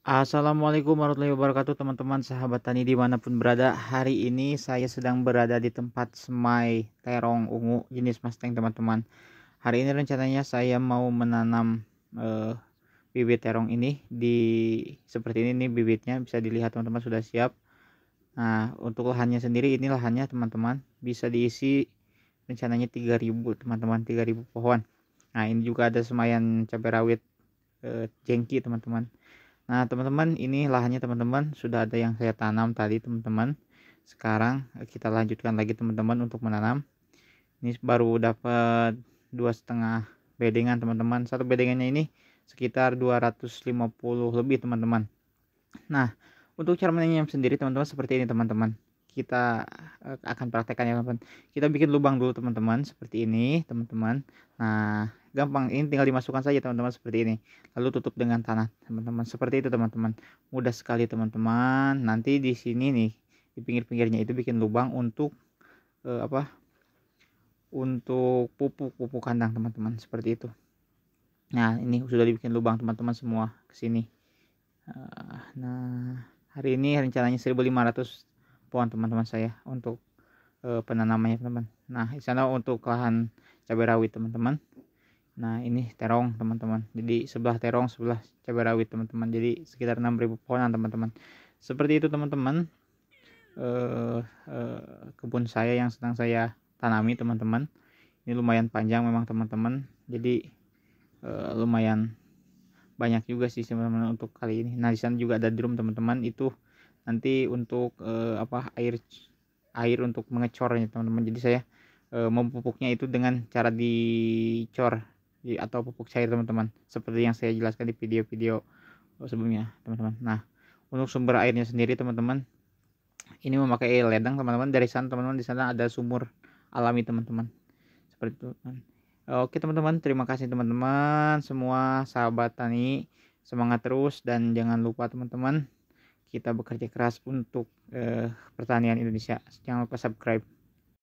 Assalamualaikum warahmatullahi wabarakatuh teman-teman sahabat tani dimanapun berada Hari ini saya sedang berada di tempat semai terong ungu jenis mustang teman-teman Hari ini rencananya saya mau menanam uh, bibit terong ini di seperti ini nih bibitnya bisa dilihat teman-teman sudah siap Nah untuk lahannya sendiri ini lahannya teman-teman bisa diisi rencananya 3000 teman-teman 3000 pohon Nah ini juga ada semayan cabai rawit uh, jengki teman-teman Nah, teman-teman, ini lahannya teman-teman sudah ada yang saya tanam tadi, teman-teman. Sekarang eh, kita lanjutkan lagi teman-teman untuk menanam. Ini baru dapat dua setengah bedengan teman-teman. Satu bedengannya ini sekitar 250 lebih teman-teman. Nah, untuk cara menanam sendiri teman-teman seperti ini teman-teman. Kita eh, akan praktekkan ya teman-teman. Kita bikin lubang dulu teman-teman seperti ini teman-teman. Nah, gampang ini tinggal dimasukkan saja teman-teman seperti ini lalu tutup dengan tanah teman-teman seperti itu teman-teman mudah sekali teman-teman nanti di sini nih di pinggir-pinggirnya itu bikin lubang untuk eh, apa untuk pupuk pupuk kandang teman-teman seperti itu nah ini sudah dibikin lubang teman-teman semua ke sini ah, nah hari ini rencananya 1500 pohon teman-teman saya untuk eh, penanamannya teman-teman nah di sana untuk lahan cabai rawit teman-teman Nah ini terong teman-teman. Jadi sebelah terong sebelah cabai rawit teman-teman. Jadi sekitar 6.000 pohonan teman-teman. Seperti itu teman-teman. Uh, uh, kebun saya yang sedang saya tanami teman-teman. Ini lumayan panjang memang teman-teman. Jadi uh, lumayan banyak juga sih teman-teman untuk kali ini. Nah di sana juga ada drum teman-teman. Itu nanti untuk apa air air untuk mengecornya teman-teman. Jadi saya memupuknya itu dengan cara dicor atau pupuk cair teman-teman seperti yang saya jelaskan di video-video oh, sebelumnya teman-teman nah untuk sumber airnya sendiri teman-teman ini memakai ledang teman-teman dari sana teman-teman di sana ada sumur alami teman-teman seperti itu kan. oke teman-teman terima kasih teman-teman semua sahabat tani semangat terus dan jangan lupa teman-teman kita bekerja keras untuk eh, pertanian Indonesia jangan lupa subscribe